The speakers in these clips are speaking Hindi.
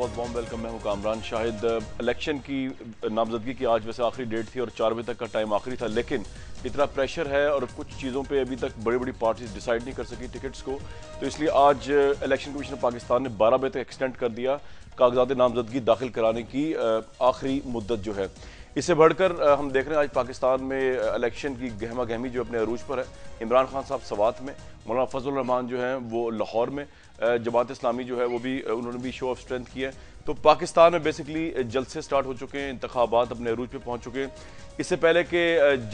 बहुत बॉम वेलकम मैं हूँ कामरान शाहिद इलेक्शन की नामजदगी की आज वैसे आखिरी डेट थी और चार बजे तक का टाइम आखिरी था लेकिन इतना प्रेशर है और कुछ चीज़ों पे अभी तक बड़ी बड़ी पार्टीज डिसाइड नहीं कर सकी टिकट्स को तो इसलिए आज इलेक्शन कमीशन ऑफ पाकिस्तान ने बारह बजे तक एक्सटेंड कर दिया कागजात नामजदगी दाखिल कराने की आखिरी मुद्दत जो है इसे बढ़कर हम देख रहे हैं आज पाकिस्तान में इलेक्शन की गहमा गहमी जो अपने अरूज पर है इमरान खान साहब सवात में मौलाना फजल रहमान जो हैं वो लाहौर में जमात इस्लामी जो है वो भी उन्होंने भी शो ऑफ स्ट्रेंथ किया है तो पाकिस्तान में बेसिकली जलसे स्टार्ट हो चुके हैं इंतबात अपने अरूज पर पहुँच चुके हैं इससे पहले के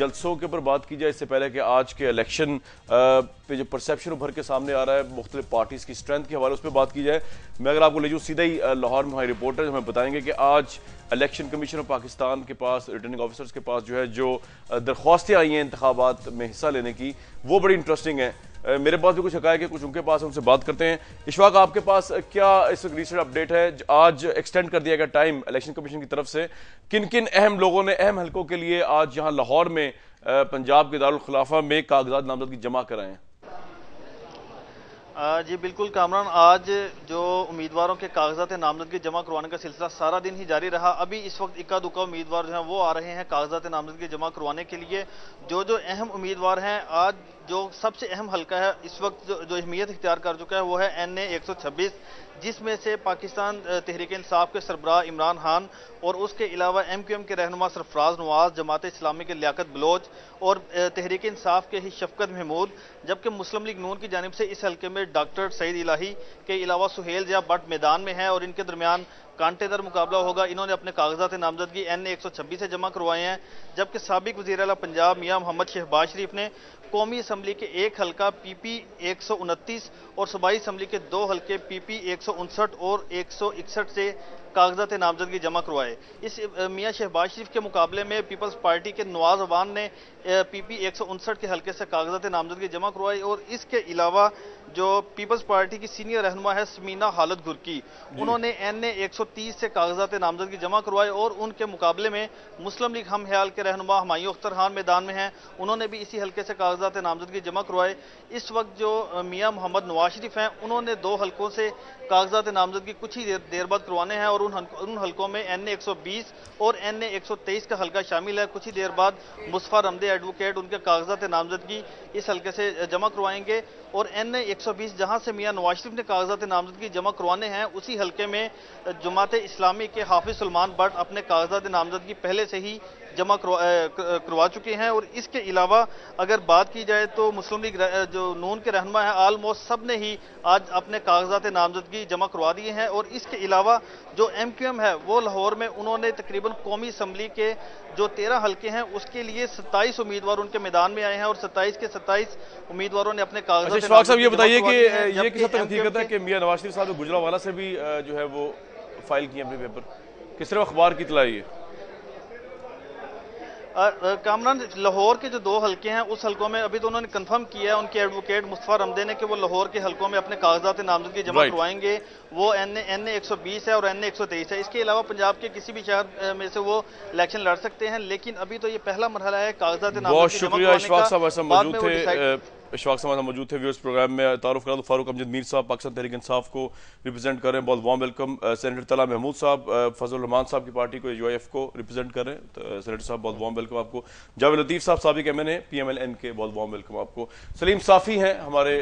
जलसों के ऊपर बात की जाए इससे पहले कि आज के इलेक्शन पे जो परसेप्शन उभर के सामने आ रहा है मुख्तलिफ पार्टीज़ की स्ट्रेंथ के हवाले उस पर बात की जाए मैं अगर आपको ले जाऊँ सीधा ही लाहौर में हमारे रिपोर्टर हमें बताएंगे कि आज इलेक्शन कमीशन ऑफ पाकिस्तान के पास रिटर्निंग ऑफिसर्स के पास जो है जो दरख्वास्तें आई हैं इंतबात में हिस्सा लेने की वो बड़ी इंटरेस्टिंग है मेरे पास भी कुछ हकायक है कुछ उनके पास उनसे बात करते हैं इशवाक आपके पास क्या इस रिसेंट अपडेट है आज एक्सटेंड कर दिया गया टाइम इलेक्शन कमीशन की तरफ से किन किन अहम लोगों ने अहम हलकों के लिए आज यहाँ लाहौर में पंजाब के दारखिलाफा में कागजात नामजदगी जमा कराएं जी बिल्कुल कामरान आज जो उम्मीदवारों के कागजात नामजदगी जमा करवाने का सिलसिला सारा दिन ही जारी रहा अभी इस वक्त इक्का दुक्का उम्मीदवार जो हैं वो आ रहे हैं कागजात नामजदगी जमा करवाने के लिए जो जो अहम उम्मीदवार हैं आज जो सबसे अहम हल्का है इस वक्त जो, जो अहमियत इख्तियार कर चुका है वो है एन ए एक सौ छब्बीस जिसमें से पाकिस्तान तहरीक इंसाफ के सरबराह इमरान खान और उसके अलावा एम क्यू एम के रहनुमा सरफराज नवाज जमात इस्लामी के लियाकत बलोच और तहरीक इंसाफ के ही शफकत महमूद जबकि मुस्लिम लीग नून की जानब से इस हल्के में डॉक्टर सईद इलाही के अलावा सुहेल जया बट मैदान में है और इनके दरमियान कांटेदार मुकाबला होगा इन्होंने अपने कागजात नामजदगी एन ए एक सौ छब्बीस से जमा करवाए हैं जबकि सबक वजी अला पंजाब मियाँ मोहम्मद शहबाज शरीफ ने कौमी असम्बली के एक हल्का पी पी एक सौ उनतीस और सूबाई असम्बली के दो हल्के पी पी एक सौ उनसठ और एक सौ इकसठ से कागजात नामजदगी जमा करवाए इस मियाँ शहबाज शरीफ के मुकाबले में पीपल्स पार्टी के नवाज अवान ने पी पी एक सौ उनसठ के हल्के से कागजात नामजदगी जमा करवाई और इसके अलावा जो पीपल्स पार्टी की सीनियर रहनुमा है समीना हालत घुरकी उन्होंने एन ए एक सौ तीस से कागजात नामजदगी जमा करवाए और उनके मुकाबले में मुस्लिम लीग हम ख्याल के रहनमा हमायूं अख्तर खान मैदान में हैं उन्होंने भी इसी हल्के से कागजात नामजदगी जमा करवाए इस वक्त जो मियाँ मोहम्मद नवाज शरीफ हैं उन्होंने दो हल्कों से कागजात नामजदगी कुछ ही देर बाद करवाने हैं और उन हल्कों, उन हल्कों में एन ए और एन ए का हल्का शामिल है कुछ ही देर बाद मुस्फा रमदे एडवोकेट उनके कागजात नामजदगी इस हल्के से जमा करवाएंगे और एन ए एक सौ बीस जहाँ से मियाँ नवाज शरीफ ने कागजात नामजदगी जमा करवाने हैं उसी हल्के में जमात इस्लामी के हाफिज सलमान भट्ट अपने कागजात नामजदगी पहले से ही जमा करवा चुके हैं और इसके अलावा अगर बात की जाए तो मुस्लिम लीग जो नून के रहनमा है आलमोस्ट सब ने ही आज अपने कागजात नामजदगी जमा करवा दिए हैं और इसके अलावा जो एम क्यू एम है वो लाहौर में उन्होंने तकरीबन कौमी असम्बली के जो तेरह हल्के हैं उसके लिए सत्ताईस उम्मीदवार उनके मैदान में आए हैं और सत्ताईस के सत्ताईस उम्मीदवारों ने अपने कागजात अच्छा, बताइए कि नवाज शरीफ साहब से भी जो है वो फाइल किए अपने पेपर किस तरह अखबार की तलाई है कामरान लाहौर के जो दो हल्के हैं उस हल्कों में अभी तो उन्होंने कंफर्म किया है उनके एडवोकेट मुस्तफ़ा रमदे ने कि वो लाहौर के हल्कों में अपने कागजात नामजदगी जमा करवाएंगे वो एन एन ए एक सौ बीस है और एन एक सौ तेईस है इसके अलावा पंजाब के किसी भी शहर में से वो इलेक्शन लड़ सकते हैं लेकिन अभी तो ये पहला मरहला है कागजात नामजदगी इशफाक समाज मौजूद थे व्यूअर्स प्रोग्राम में तारुफ करा तो फारूक अमजद मीर साहब पाकिस्तान तहरीक इंसाफ को रिप्रेजेंट कर रहे हैं बहुत वार्म वेलकम सेनेटर तला महमूद साहब फजल रहमान साहब की पार्टी को यू को रिप्रेजेंट कर रहे हैं तो सेनेटर साहब बहुत वार्म वेलकम आपको जावेद लतीफ़ साहब सबक M N A P M L N के बहुत वार्म वेलकम आपको सलीम साफ़ी हैं हमारे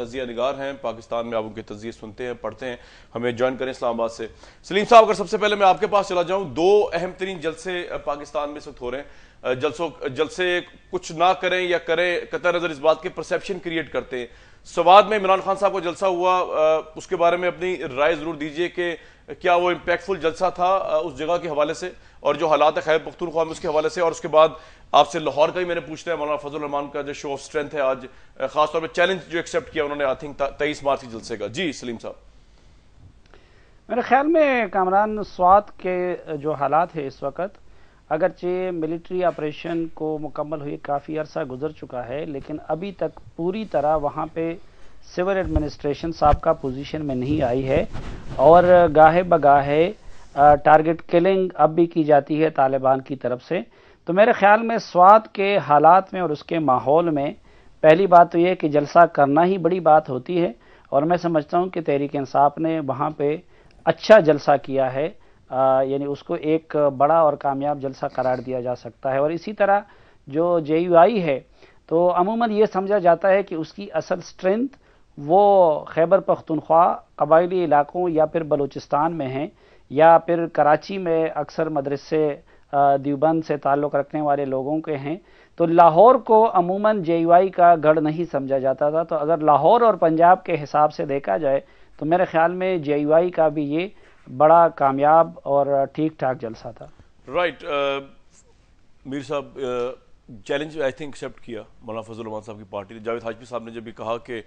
तजिया नगार हैं पाकिस्तान में आप उनके तजिए सुनते हैं पढ़ते हैं हमें ज्वाइन करें इस्लामाबाद से सलीम साहब अगर सबसे पहले मैं आपके पास चला जाऊँ दो अहम तरीन जलसे पाकिस्तान में इस वक्त हो रहे हैं जलसों जलसे कुछ ना करें या करें कतर नज़र इस बात के परसेप्शन क्रिएट करते हैं सवाद में इमरान खान साहब का जलसा हुआ उसके बारे में अपनी राय ज़रूर दीजिए कि क्या वो इम्पैक्टफुल जलसा था उस जगह के हवाले से और जो हालात है खैर पख्तूनख्वा में उसके हवाले से और उसके बाद आपसे लाहौर का ही मैंने पूछना है मौलाना फजल रहमान का जो शो ऑफ स्ट्रेंथ है आज खासतौर पर चैलेंज जो एक्सेप्ट किया उन्होंने आई थिंक तेईस मार्च के जलसे का जी सलीम साहब मेरे ख्याल में कामरान स्वाद के जो हालात है इस वक्त अगरचे मिलिट्री ऑपरेशन को मुकम्मल हुए काफ़ी अरसा गुजर चुका है लेकिन अभी तक पूरी तरह वहाँ पे सिविल एडमिनिस्ट्रेशन सबका पोजीशन में नहीं आई है और गाहे बगाहे टारगेट किलिंग अब भी की जाती है तालिबान की तरफ से तो मेरे ख्याल में स्वाद के हालात में और उसके माहौल में पहली बात तो यह कि जलसा करना ही बड़ी बात होती है और मैं समझता हूँ कि तहरीक इंसाफ ने वहाँ पर अच्छा जलसा किया है यानी उसको एक बड़ा और कामयाब जलसा करार दिया जा सकता है और इसी तरह जो जे है तो अमूमन ये समझा जाता है कि उसकी असल स्ट्रेंथ वो खैबर पख्तनख्वा कबायली इलाकों या फिर बलूचिस्तान में हैं या फिर कराची में अक्सर मदरसे दीवबंद से ताल्लुक़ रखने वाले लोगों के हैं तो लाहौर को अमूमन जे का गढ़ नहीं समझा जाता था तो अगर लाहौर और पंजाब के हिसाब से देखा जाए तो मेरे ख्याल में जे का भी ये बड़ा कामयाब और ठीक ठाक जलसा था राइट uh, मीर साहब चैलेंज आई थिंक एक्सेप्ट किया मौलाना फजल साहब की पार्टी ने जावेद हाजमी साहब ने जब भी कहा कि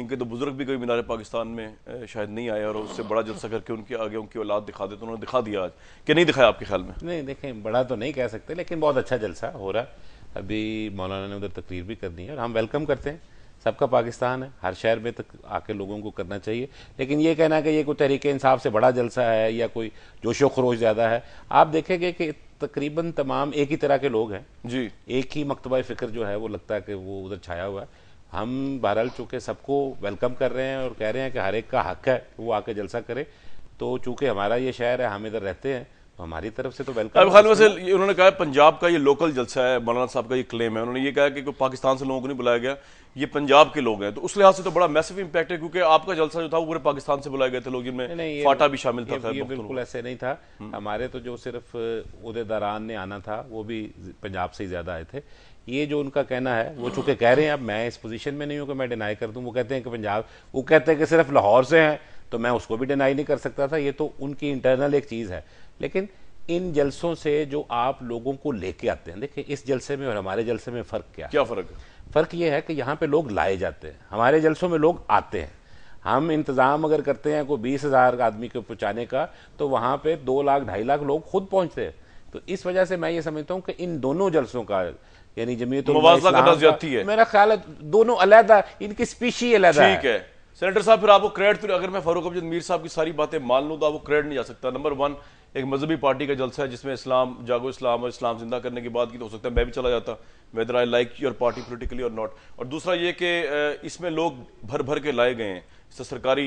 इनके तो बुजुर्ग भी कभी मीनार पाकिस्तान में uh, शायद नहीं आए और उससे बड़ा जलसा करके उनके आगे उनकी औलाद दिखा दे तो उन्होंने दिखा दिया आज कि नहीं दिखाया आपके ख्याल में नहीं देखें बड़ा तो नहीं कह सकते लेकिन बहुत अच्छा जलसा हो रहा है अभी मौलाना ने उधर तकरीर भी कर दी है और हम वेलकम करते हैं सबका पाकिस्तान है हर शहर में तक तो आके लोगों को करना चाहिए लेकिन ये कहना कि ये कोई तहरीक इंसाफ से बड़ा जलसा है या कोई जोश खरोश ज़्यादा है आप देखेंगे कि तकरीबन तमाम एक ही तरह के लोग हैं जी एक ही मकतबा फ़िक्र जो है वो लगता है कि वो उधर छाया हुआ है हम बहरहाल चूँकि सबको वेलकम कर रहे हैं और कह रहे हैं कि हर एक का हक है वो आके जलसा करे तो चूँकि हमारा ये शहर है हम इधर रहते हैं हमारी तरफ से तो वेलकम खान वैसे उन्होंने कहा पंजाब का ये लोकल जलसा है मौलाना साहब का ये क्लेम है उन्होंने ये कहा कि पाकिस्तान से लोगों को नहीं बुलाया गया ये पंजाब के लोग हैं तो उस लिहाज से तो बड़ा मैसिव इम्पैक्ट है क्योंकि आपका जलसा जो था वो पूरे पाकिस्तान से बुलाए गए थे लोग जिनमें फाटा भी शामिल था ये बिल्कुल ऐसे नहीं था हम्म। हमारे तो जो सिर्फ उदेदारान ने आना था वो भी पंजाब से ही ज्यादा आए थे ये जो उनका कहना है वो चूंकि कह रहे हैं अब मैं इस पोजीशन में नहीं हूँ कि मैं डिनाई कर दूँ वो कहते हैं कि पंजाब वो कहते हैं कि सिर्फ लाहौर से हैं तो मैं उसको भी डिनाई नहीं कर सकता था ये तो उनकी इंटरनल एक चीज़ है लेकिन इन जलसों से जो आप लोगों को लेके आते हैं देखिए इस जलसे में और हमारे जलसे में फ़र्क क्या क्या फ़र्क है फ़र्क ये है कि यहाँ पे लोग लाए जाते हैं हमारे जलसों में लोग आते हैं हम इंतज़ाम अगर करते हैं कोई बीस हज़ार आदमी को पहुँचाने का तो वहाँ पे दो लाख ढाई लाख लोग खुद पहुँचते हैं तो इस वजह से मैं ये समझता हूँ कि इन दोनों जलसों का यानी जमीयत मेरा ख्याल है दोनों अलहदा इनकी स्पीशी अलहदा ठीक है सेनेटर साहब फिर आपको क्रेडिट तो अगर मैं फारूक अमजद मीर साहब की सारी बातें मान लूँ तो आपको क्रेडिट नहीं जा सकता नंबर वन एक मजहबी पार्टी का जलसा है जिसमें इस्लाम जागो इस्लाम और इस्लाम जिंदा करने की बात की तो हो सकता है मैं भी चला जाता whether I like your party politically और नॉट और दूसरा ये कि इसमें लोग भर भर के लाए गए हैं इससे सरकारी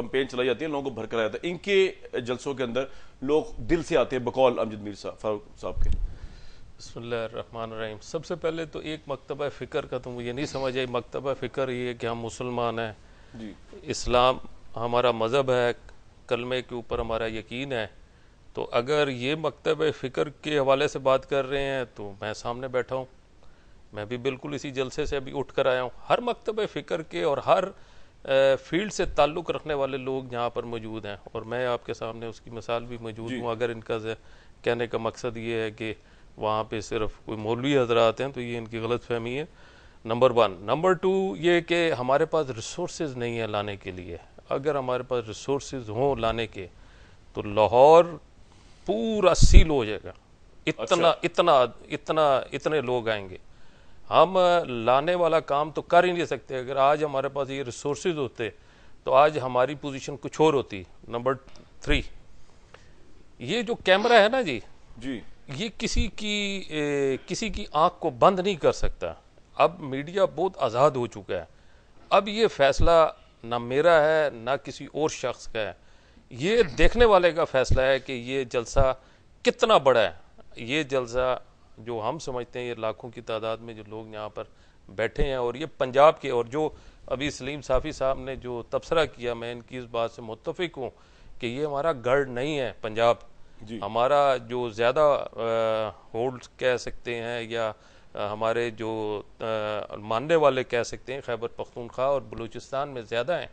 कंपेन चलाई जाती है लोगों को भर कराया जाता है इनके जलसों के अंदर लोग दिल से आते हैं बकौल अमजद मीर साहब फारूक साहब के रहीम सबसे पहले तो एक मकतबा फ़िक्र का तो मुझे नहीं समझ आई मकतबा फ़िक्र ये कि हम मुसलमान हैं इस्लाम हमारा मज़हब है कलमे के ऊपर हमारा यकीन है तो अगर ये मकतब फ़िक्र के हवाले से बात कर रहे हैं तो मैं सामने बैठा हूँ मैं भी बिल्कुल इसी जलसे से अभी उठ कर आया हूँ हर मकतब फ़िक्र के और हर फील्ड से ताल्लुक़ रखने वाले लोग यहाँ पर मौजूद हैं और मैं आपके सामने उसकी मिसाल भी मौजूद हूँ अगर इनका कहने का मकसद ये है कि वहाँ पे सिर्फ कोई मौलवी हजरात हैं तो ये इनकी गलत फहमी है नंबर वन नंबर टू ये कि हमारे पास रिसोर्स नहीं है लाने के लिए अगर हमारे पास रिसोर्स हों लाने के तो लाहौर पूरा सील हो जाएगा इतना अच्छा। इतना इतना इतने लोग आएंगे हम लाने वाला काम तो कर ही नहीं सकते अगर आज हमारे पास ये रिसोर्स होते तो आज हमारी पोजीशन कुछ और होती नंबर थ्री ये जो कैमरा है ना जी जी ये किसी की ए, किसी की आंख को बंद नहीं कर सकता अब मीडिया बहुत आज़ाद हो चुका है अब ये फैसला ना मेरा है ना किसी और शख्स का है ये देखने वाले का फैसला है कि ये जलसा कितना बड़ा है ये जलसा जो हम समझते हैं ये लाखों की तादाद में जो लोग यहाँ पर बैठे हैं और ये पंजाब के और जो अभी सलीम साफ़ी साहब ने जो तबसरा किया मैं इनकी इस बात से मुतफिक हूँ कि ये हमारा गढ़ नहीं है पंजाब हमारा जो ज़्यादा होल्ड कह सकते हैं या हमारे जो मानने वाले कह सकते हैं खैबर पख्तूनख्वा और बलूचिस्तान में ज़्यादा हैं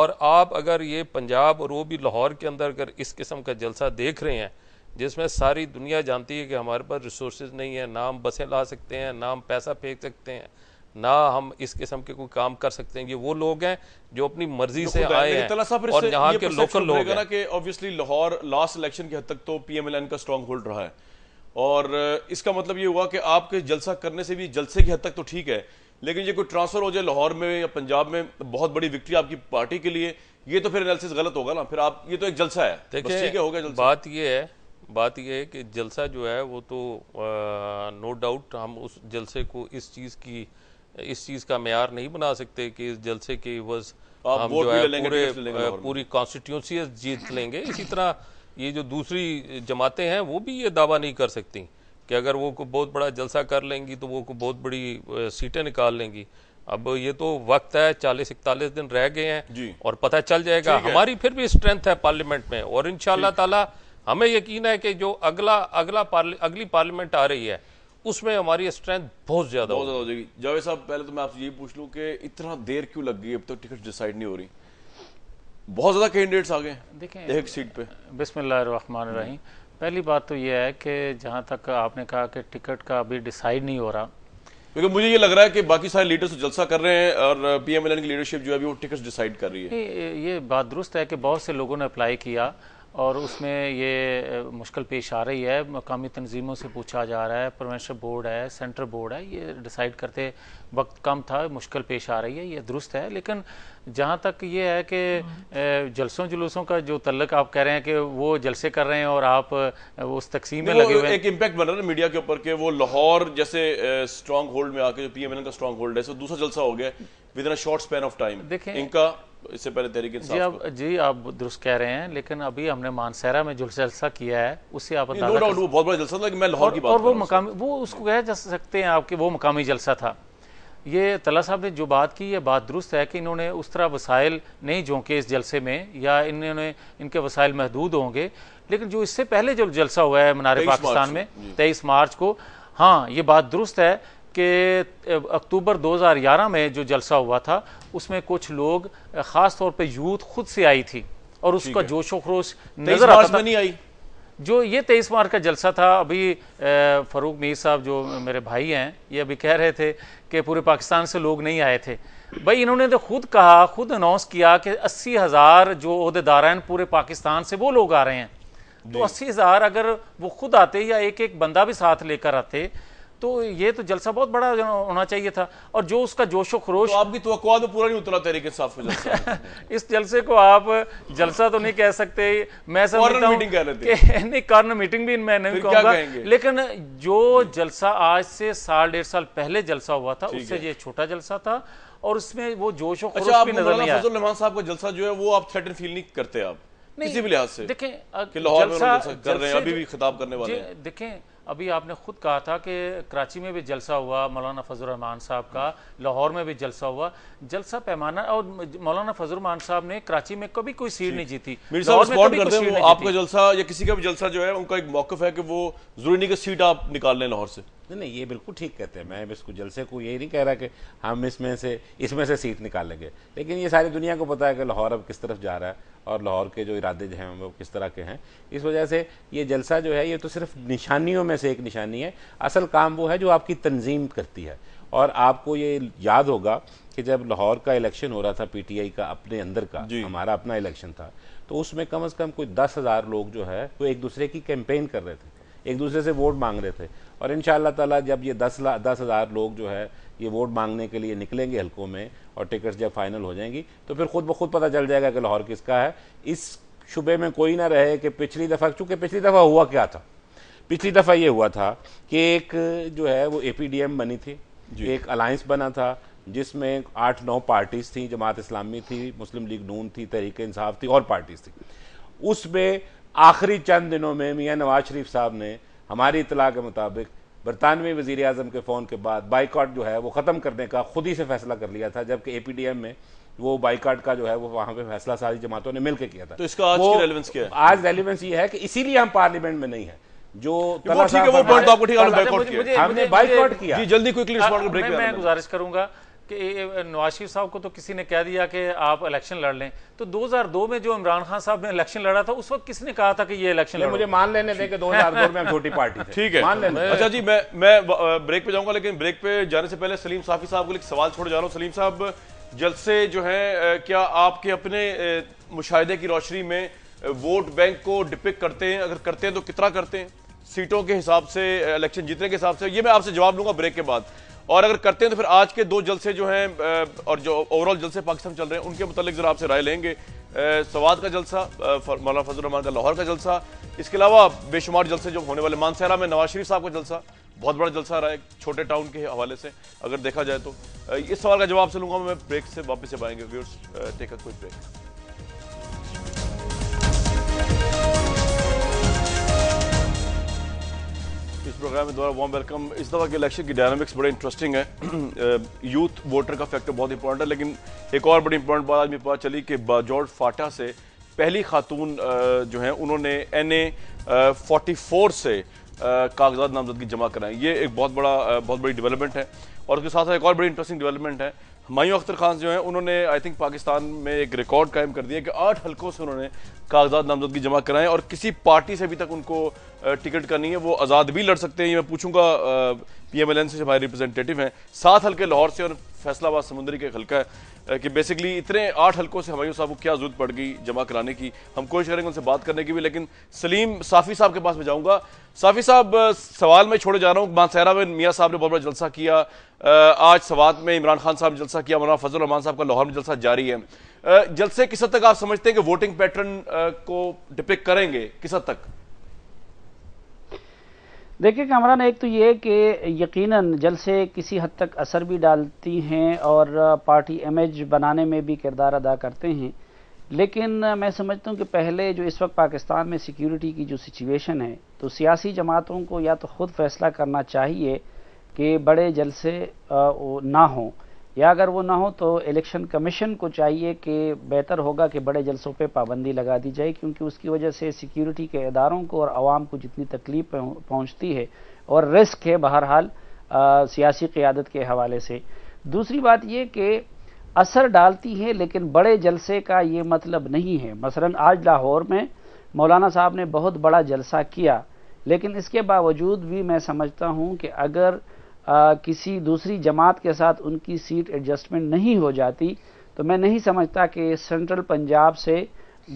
और आप अगर ये पंजाब और वो भी लाहौर के अंदर अगर इस किस्म का जलसा देख रहे हैं जिसमें सारी दुनिया जानती है कि हमारे पास रिसोर्स नहीं है ना हम बसें ला सकते हैं ना हम पैसा फेंक सकते हैं ना हम इस किस्म के कोई काम कर सकते हैं ये वो लोग हैं जो अपनी मर्जी तो से आए हैं और यहाँ के लोकल लोग हैं ऑब्वियसली लाहौर लास्ट इलेक्शन के हद तक तो पीएमएलएन का स्ट्रॉन्ग होल्ड रहा है और इसका मतलब ये हुआ कि आपके जलसा करने से भी जलसे की हद तक तो ठीक है लेकिन ये कोई ट्रांसफ़र हो जाए लाहौर में या पंजाब में बहुत बड़ी विक्ट्री आपकी पार्टी के लिए ये तो फिर एनालिसिस गलत होगा ना फिर आप ये तो एक जलसा है देखिए ठीक है हो गया बात ये है बात यह है कि जलसा जो है वो तो आ, नो डाउट हम उस जलसे को इस चीज़ की इस चीज़ का मैार नहीं बना सकते कि इस जलसे के वज हम जो है पूरे पूरी कॉन्स्टिट्यूंसी जीत लेंगे इसी तरह ये जो दूसरी जमातें हैं वो भी ये दावा नहीं कर सकती कि अगर वो को बहुत बड़ा जलसा कर लेंगी तो वो को बहुत बड़ी सीटें निकाल लेंगी अब ये तो वक्त है चालीस इकतालीस दिन रह गए हैं और पता चल जाएगा हमारी फिर भी स्ट्रेंथ है पार्लियामेंट में और इन ताला हमें यकीन है कि जो अगला अगला पार्ल, अगली पार्लियामेंट आ रही है उसमें हमारी स्ट्रेंथ बहुत ज्यादा हो जाएगी जावेद साहब पहले तो मैं आपसे ये पूछ लूँ कि इतना देर क्यों लग गई अब तक तो टिकट डिसाइड नहीं हो रही बहुत ज़्यादा कैंडिडेट्स आ गए देखें एक सीट पे बिस्मिल्लाहमान रहीम पहली बात तो यह है कि जहाँ तक आपने कहा कि टिकट का अभी डिसाइड नहीं हो रहा क्योंकि मुझे ये लग रहा है कि बाकी सारे लीडर्स तो जलसा कर रहे हैं और पीएमएलएन की लीडरशिप जो है अभी वो टिकट्स डिसाइड कर रही है ये बात दुरुस्त है कि बहुत से लोगों ने अप्लाई किया और उसमें ये मुश्किल पेश आ रही है मकामी तनजीमों से पूछा जा रहा है प्रोवेंशल बोर्ड है सेंट्रल बोर्ड है ये डिसाइड करते वक्त कम था मुश्किल पेश आ रही है ये दुरुस्त है लेकिन जहाँ तक ये है कि हाँ। जलसों जुलूसों का जो तल्लक आप कह रहे हैं कि वो जलसे कर रहे हैं और आप उस तकसीम में लगे हुए एक इम्पैक्ट बन रहा है मीडिया के ऊपर के वो लाहौर जैसे स्ट्रॉन्ग होल्ड में आके जो पीएमएनएल का स्ट्रॉन्ग होल्ड है दूसरा जलसा हो गया within short span of time देखें इनका इससे पहले तहरीक जी आप जी आप दुरुस्त कह रहे हैं लेकिन अभी हमने मानसहरा में जो जलसा किया है उससे आप बता रहे हैं वो मकामी वो उसको कह जा सकते हैं आपके वो मकामी जलसा था ये तला साहब ने जो बात की ये बात दुरुस्त है कि इन्होंने उस तरह वसाइल नहीं झोंके इस जलसे में या इन्होंने इनके वसाइल महदूद होंगे लेकिन जो इससे पहले जो जलसा हुआ है मनारे पाकिस्तान में तेईस मार्च को हाँ ये बात दुरुस्त है कि अक्टूबर 2011 में जो जलसा हुआ था उसमें कुछ लोग ख़ास तौर पर यूथ खुद से आई थी और उसका जोशो खरोश नजर आता नहीं आई जो ये तेईस मार्च का जलसा था अभी फ़रूक मीर साहब जो मेरे भाई हैं ये अभी कह रहे थे कि पूरे पाकिस्तान से लोग नहीं आए थे भाई इन्होंने तो खुद कहा खुद अनाउंस किया कि अस्सी हज़ार जो अहदेदार हैं पूरे पाकिस्तान से वो लोग आ रहे हैं तो अस्सी हज़ार अगर वो खुद आते या एक एक बंदा भी साथ लेकर आते तो ये तो जलसा बहुत बड़ा होना चाहिए था और जो उसका जोशो खरोश तो आपकी तो पूरा नहीं उतरा तरीके साफ जलसा इस जलसे को आप जलसा तो नहीं कह सकते मैं समझता हूँ नहीं कॉर्नर मीटिंग भी मैं नहीं कहूँगा लेकिन जो जलसा आज से साल डेढ़ साल पहले जलसा हुआ था उससे ये छोटा जलसा था और उसमें वो जोशो और अच्छा, साहब का जलसा जो है वो आप थ्रेटन फील नहीं करते आप नहीं, किसी भी लिहाज से देखें कि लाहौर में जलसा कर रहे हैं अभी भी खिताब करने वाले हैं देखें अभी आपने खुद कहा था कि कराची में भी जलसा हुआ मौलाना फजलरहमान साहब का लाहौर में भी जलसा हुआ जलसा पैमाना और मौलाना फजलरहमान साहब ने कराची में कभी कोई सीट नहीं जीती आपका जलसा या किसी का भी जलसा जो है उनका एक मौकफ है कि वो जरूरी नहीं कि सीट आप निकाल लें लाहौर से नहीं नहीं ये बिल्कुल ठीक कहते हैं मैं इसको जलसे को यही नहीं कह रहा कि हम इसमें से इसमें से सीट निकालेंगे लेकिन ये सारी दुनिया को पता है कि लाहौर अब किस तरफ जा रहा है और लाहौर के जो इरादे जो हैं वो किस तरह के हैं इस वजह से ये जलसा जो है ये तो सिर्फ निशानियों में से एक निशानी है असल काम वो है जो आपकी तंजीम करती है और आपको ये याद होगा कि जब लाहौर का इलेक्शन हो रहा था पीटीआई का अपने अंदर का हमारा अपना इलेक्शन था तो उसमें कम अज़ कम कोई दस हज़ार लोग जो है वो एक दूसरे की कैंपेन कर रहे थे एक दूसरे से वोट मांग रहे थे और इन ताला जब ये दस ला दस हज़ार लोग जो है ये वोट मांगने के लिए निकलेंगे हलकों में और टिकट्स जब फाइनल हो जाएंगी तो फिर खुद ब खुद पता चल जाएगा कि लाहौर किसका है इस शुबे में कोई ना रहे कि पिछली दफ़ा चूँकि पिछली दफ़ा हुआ क्या था पिछली दफ़ा ये हुआ था कि एक जो है वो ए बनी थी एक अलायंस बना था जिसमें आठ नौ पार्टीज़ थी जमात इस्लामी थी मुस्लिम लीग नून थी तहरीक इंसाफ थी और पार्टीज़ थी उसमें आखिरी चंद दिनों में मियाँ नवाज शरीफ साहब ने हमारी इतला के मुताबिक बरतानवी वजीर अजम के फ़ोन के बाद बाइकाट जो है वो ख़त्म करने का ख़ुद ही से फैसला कर लिया था जबकि ए पी डी एम में वो बाइकाट का जो है वो वहाँ पे फैसला सारी जमातों ने मिलकर किया था तो इसका आज की क्या है आज रेलिवेंस ये है कि इसीलिए हम पार्लियामेंट में नहीं है जो ठीक है वो पॉइंट आपको ठीक है हमने बाइकआउट किया जल्दी हाँ, क्विकली ब्रेक मैं गुजारिश करूंगा कि नवाज शरीफ साहब को तो किसी ने कह दिया कि आप इलेक्शन लड़ लें तो 2002 में जो इमरान खान साहब ने इलेक्शन लड़ा था उस वक्त किसने कहा था कि ये इलेक्शन मुझे मान लेने दें कि 2002 में छोटी पार्टी ठीक है मान लेने अच्छा जी मैं मैं ब्रेक पे जाऊंगा लेकिन ब्रेक पे जाने से पहले सलीम साफी साहब को एक सवाल छोड़ जा रहा हूँ सलीम साहब जलसे जो है क्या आपके अपने मुशाहे की रोशनी में वोट बैंक को डिपिक करते हैं अगर करते हैं तो कितना करते हैं सीटों के हिसाब से इलेक्शन जीतने के हिसाब से ये मैं आपसे जवाब लूंगा ब्रेक के बाद और अगर करते हैं तो फिर आज के दो जलसे जो हैं और जो ओवरऑल जलसे पाकिस्तान चल रहे हैं उनके मतलब जरा आपसे राय लेंगे सवाद का जलसा मौलाना फजल रहमान का लाहौर का जलसा इसके अलावा बेशुमार जलसे जो होने वाले मानसहरा में नवाज शरीफ साहब का जलसा बहुत बड़ा जलसा रहा है छोटे टाउन के हवाले से अगर देखा जाए तो इस सवाल का जवाब से लूंगा मैं ब्रेक से वापस से आएंगे viewers take a quick break इस प्रोग्राम में द्वारा वार्म वेलकम इस दफ़ा के इलेक्शन की डायनामिक्स बड़े इंटरेस्टिंग है यूथ वोटर का फैक्टर बहुत इंपॉर्टेंट है लेकिन एक और बड़ी इंपॉर्टेंट बात आज में पता चली कि बाजौर फाटा से पहली खातून जो है उन्होंने एन ए फोर्टी फोर से कागजात नामजदगी जमा कराएं ये एक बहुत बड़ा बहुत बड़ी डेवलपमेंट है और उसके साथ साथ एक और बड़ी इंटरेस्टिंग डेवलपमेंट है मायू अख्तर खान जो है उन्होंने आई थिंक पाकिस्तान में एक रिकॉर्ड कायम कर दिया कि आठ हलकों से उन्होंने कागजात नामजदगी जमा कराएं और किसी पार्टी से अभी तक उनको टिकट का नहीं है वो आज़ाद भी लड़ सकते हैं ये मैं पूछूंगा पी एम एल एन से हमारे रिप्रेजेंटेटिव हैं सात हल्के लाहौर से और फैसलाबाद समुद्री का एक हल्का है कि बेसिकली इतने आठ हलकों से हमायूं साहब को क्या जरूरत पड़ गई जमा कराने की हम कोशिश करेंगे उनसे बात करने की भी लेकिन सलीम साफ़ी साहब के पास में जाऊँगा साफ़ी साहब सवाल मैं छोड़े जा रहा हूँ मानसहरा में मियाँ साहब ने बहुत बड़ा जलसा किया आज सवात में इमरान खान साहब ने जलसा किया मौलाना फजल रहमान साहब का लाहौर में जलसा जारी है जलसे किस हद तक आप समझते हैं कि वोटिंग पैटर्न को डिपिक करेंगे किस हद तक देखिए कामरान एक तो ये कि यकीनन जलसे किसी हद तक असर भी डालती हैं और पार्टी इमेज बनाने में भी किरदार अदा करते हैं लेकिन मैं समझता हूँ कि पहले जो इस वक्त पाकिस्तान में सिक्योरिटी की जो सिचुएशन है तो सियासी जमातों को या तो ख़ुद फैसला करना चाहिए कि बड़े जलसे ना हों या अगर वो ना हो तो इलेक्शन कमीशन को चाहिए कि बेहतर होगा कि बड़े जलसों पे पाबंदी लगा दी जाए क्योंकि उसकी वजह से सिक्योरिटी के इदारों को और आवाम को जितनी तकलीफ पहुँचती है और रिस्क है बहरहाल सियासी क़्यादत के हवाले से दूसरी बात ये कि असर डालती है लेकिन बड़े जलसे का ये मतलब नहीं है मसला आज लाहौर में मौलाना साहब ने बहुत बड़ा जलसा किया लेकिन इसके बावजूद भी मैं समझता हूँ कि अगर आ, किसी दूसरी जमात के साथ उनकी सीट एडजस्टमेंट नहीं हो जाती तो मैं नहीं समझता कि सेंट्रल पंजाब से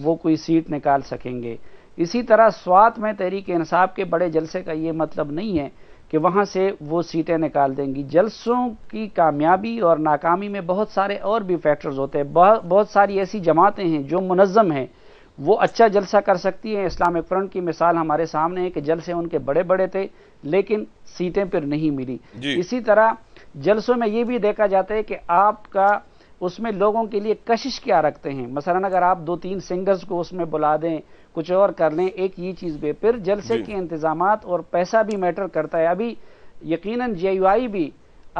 वो कोई सीट निकाल सकेंगे इसी तरह स्वात में तहरीक इंसाफ के बड़े जलसे का ये मतलब नहीं है कि वहाँ से वो सीटें निकाल देंगी जलसों की कामयाबी और नाकामी में बहुत सारे और भी फैक्टर्स होते हैं बहुत सारी ऐसी जमातें हैं जो मुनज़म हैं वो अच्छा जलसा कर सकती है इस्लामिक फ्रंट की मिसाल हमारे सामने है कि जलसे उनके बड़े बड़े थे लेकिन सीटें पर नहीं मिली इसी तरह जलसों में ये भी देखा जाता है कि आपका उसमें लोगों के लिए कशिश क्या रखते हैं मसलन अगर आप दो तीन सिंगर्स को उसमें बुला दें कुछ और कर लें एक ये चीज़ पे फिर जलसे के इंतजाम और पैसा भी मैटर करता है अभी यकीन जे भी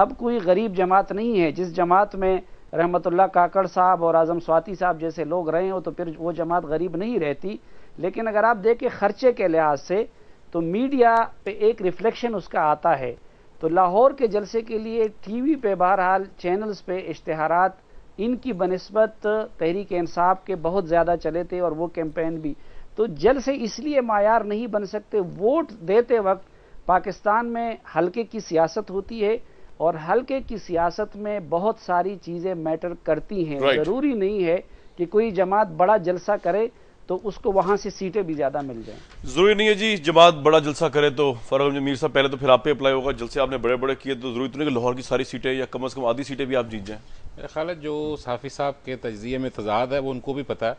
अब कोई गरीब जमात नहीं है जिस जमात में रहमतुल्ला काकड़ साहब और आज़म स्वाति साहब जैसे लोग रहे हो तो फिर वो जमात गरीब नहीं रहती लेकिन अगर आप देखें खर्चे के लिहाज से तो मीडिया पे एक रिफ्लेक्शन उसका आता है तो लाहौर के जलसे के लिए टीवी पे बहरहाल चैनल्स पे इश्तहारात इनकी बनस्बत तहरीक इंसाफ के बहुत ज़्यादा चले थे और वो कैंपेन भी तो जलसे इसलिए मायार नहीं बन सकते वोट देते वक्त पाकिस्तान में हल्के की सियासत होती है और हल्के की सियासत में बहुत सारी चीज़ें मैटर करती हैं right. ज़रूरी नहीं है कि कोई जमात बड़ा जलसा करे तो उसको वहां से सीटें भी ज़्यादा मिल जाएं ज़रूरी नहीं है जी जमात बड़ा जलसा करे तो फरग मीर साहब पहले तो फिर आप पे अप्लाई होगा जलसे आपने बड़े बड़े किए तो ज़रूरी तो नहीं कि लाहौर की सारी सीटें या कम अज़ कम आधी सीटें भी आप जीत जाए मेरा ख्याल है जो साफ़ी साहब के तजिए में तजाद है वो उनको भी पता है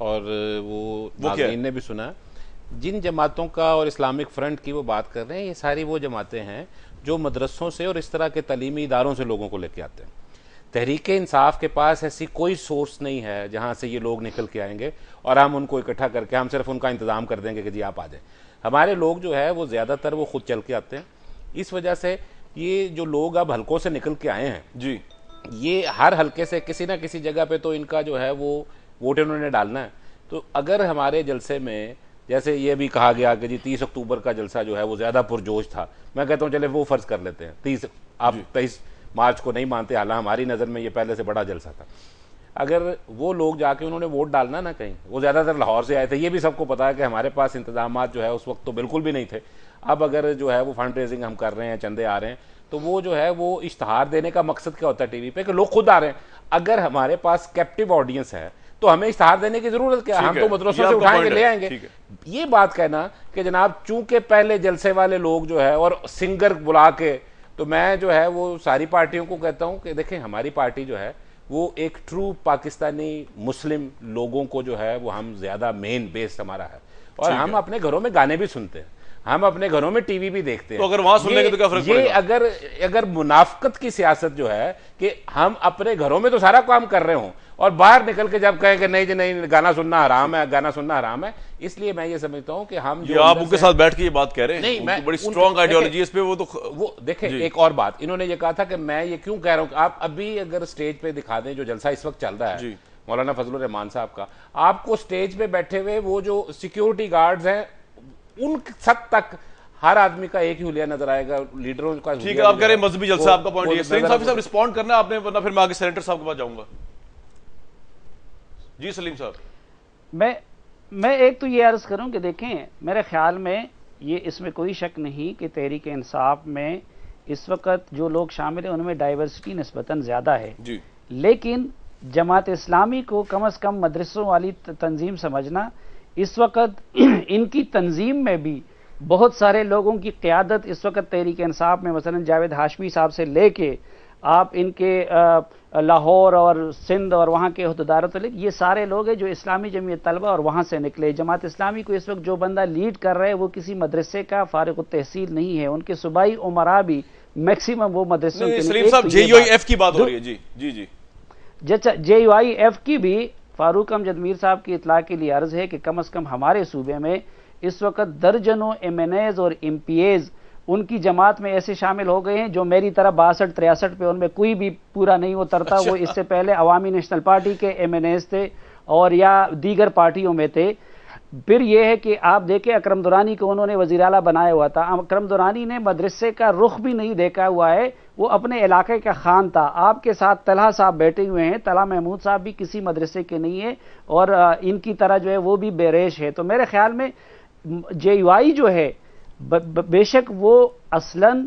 और वो, इन भी सुना जिन जमातों का और इस्लामिक फ्रंट की वो बात कर रहे हैं ये सारी वो जमातें हैं जो मदरसों से और इस तरह के तलीमी इदारों से लोगों को लेके आते हैं तहरीक इंसाफ के पास ऐसी कोई सोर्स नहीं है जहाँ से ये लोग निकल के आएंगे और हम उनको इकट्ठा करके हम सिर्फ उनका इंतज़ाम कर देंगे कि जी आप आ जाए हमारे लोग जो है वो ज़्यादातर वो खुद चल के आते हैं इस वजह से ये जो लोग अब हल्कों से निकल के आए हैं जी ये हर हल्के से किसी ना किसी जगह पे तो इनका जो है वो वोट इन्होंने डालना है तो अगर हमारे जलसे में जैसे ये भी कहा गया कि जी तीस अक्टूबर का जलसा जो है वो ज़्यादा पुरजोश था मैं कहता हूँ चले वो फ़र्ज़ कर लेते हैं तीस आप तेईस मार्च को नहीं मानते हालांकि हमारी नज़र में ये पहले से बड़ा जलसा था अगर वो लोग जाके उन्होंने वोट डालना ना कहीं वो ज़्यादातर लाहौर से आए थे ये भी सबको पता है कि हमारे पास इंतजाम जो है उस वक्त तो बिल्कुल भी नहीं थे अब अगर जो है वो फंड रेजिंग हम कर रहे हैं चंदे आ रहे हैं तो वो जो है वो इश्तहार देने का मकसद क्या होता है टीवी पे कि लोग खुद आ रहे हैं अगर हमारे पास कैप्टिव ऑडियंस है तो हमें इश्तहार देने की जरूरत क्या हम तो मदरसों से उठाएंगे ले आएंगे ये बात कहना कि जनाब चूंकि पहले जलसे वाले लोग जो है और सिंगर बुला के तो मैं जो है वो सारी पार्टियों को कहता हूँ कि देखें हमारी पार्टी जो है वो एक ट्रू पाकिस्तानी मुस्लिम लोगों को जो है वो हम ज़्यादा मेन बेस हमारा है और हम अपने घरों में गाने भी सुनते हैं हम अपने घरों में टीवी भी देखते हैं तो अगर वहां सुनने के तो क्या फर्क ये अगर अगर मुनाफ्त की सियासत जो है कि हम अपने घरों में तो सारा काम कर रहे हो और बाहर निकल के जब कहे कि नहीं जी नहीं गाना सुनना आराम है गाना सुनना आराम है इसलिए मैं ये समझता हूँ कि हम जो आप उनके साथ बैठ के ये बात कह रहे हैं नहीं मैं बड़ी स्ट्रॉन्ग आइडियोलॉजी इस पर वो तो वो देखे एक और बात इन्होंने ये कहा था कि मैं ये क्यों कह रहा हूँ आप अभी अगर स्टेज पे दिखा दें जो जलसा इस वक्त चल रहा है मौलाना फजल रहमान साहब का आपको स्टेज पे बैठे हुए वो जो सिक्योरिटी गार्ड्स हैं उन सब तक हर आदमी का एक ही हुलिया नजर आएगा लीडरों का ठीक है आप कह रहे हैं मजहबी जलसा आपका पॉइंट ये साहब रिस्पॉन्ड करना आपने वरना फिर मैं आगे सेनेटर साहब के पास जाऊंगा जी सलीम साहब मैं मैं एक तो ये अर्ज करूं कि देखें मेरे ख्याल में ये इसमें कोई शक नहीं कि तहरीक इंसाफ में इस वक्त जो लोग शामिल हैं उनमें डाइवर्सिटी नस्बता ज़्यादा है जी। लेकिन जमात इस्लामी को कम अज़ कम मदरसों वाली तंजीम समझना इस वक्त इनकी तंजीम में भी बहुत सारे लोगों की क़्यादत इस वक्त तहरीक इंसाफ में मसलन जावेद हाशमी साहब से लेके आप इनके आ, लाहौर और सिंध और वहाँ के हदारत ये सारे लोग हैं जो इस्लामी जमीयत तलबा और वहाँ से निकले जमात इस्लामी को इस वक्त जो बंदा लीड कर रहे है वो किसी मदरसे का फारग तहसील नहीं है उनके सूबाई उमरा भी मैक्सिमम वो मदरसों तो की बात हो रही है जी जी जी जे यू आई एफ की भी फारूक अमजद साहब की इतला के लिए अर्ज है कि कम अज़ कम हमारे सूबे में इस वक्त दर्जनों एम एन एज और एम पी एज़ उनकी जमात में ऐसे शामिल हो गए हैं जो मेरी तरह बासठ तिरसठ पे उनमें कोई भी पूरा नहीं उतरता अच्छा। वो इससे पहले अवामी नेशनल पार्टी के एम थे और या दीगर पार्टियों में थे फिर यह है कि आप देखें अक्रम दुरानी को उन्होंने वजीर अला बनाया हुआ था अक्रम दुरानी ने मदरसे का रुख भी नहीं देखा हुआ है वो अपने इलाके का खान था आपके साथ तलहा साहब बैठे हुए हैं तला महमूद साहब भी किसी मदरसे के नहीं है और इनकी तरह जो है वो भी बेरेश है तो मेरे ख्याल में जे जो है बेशक वो असलन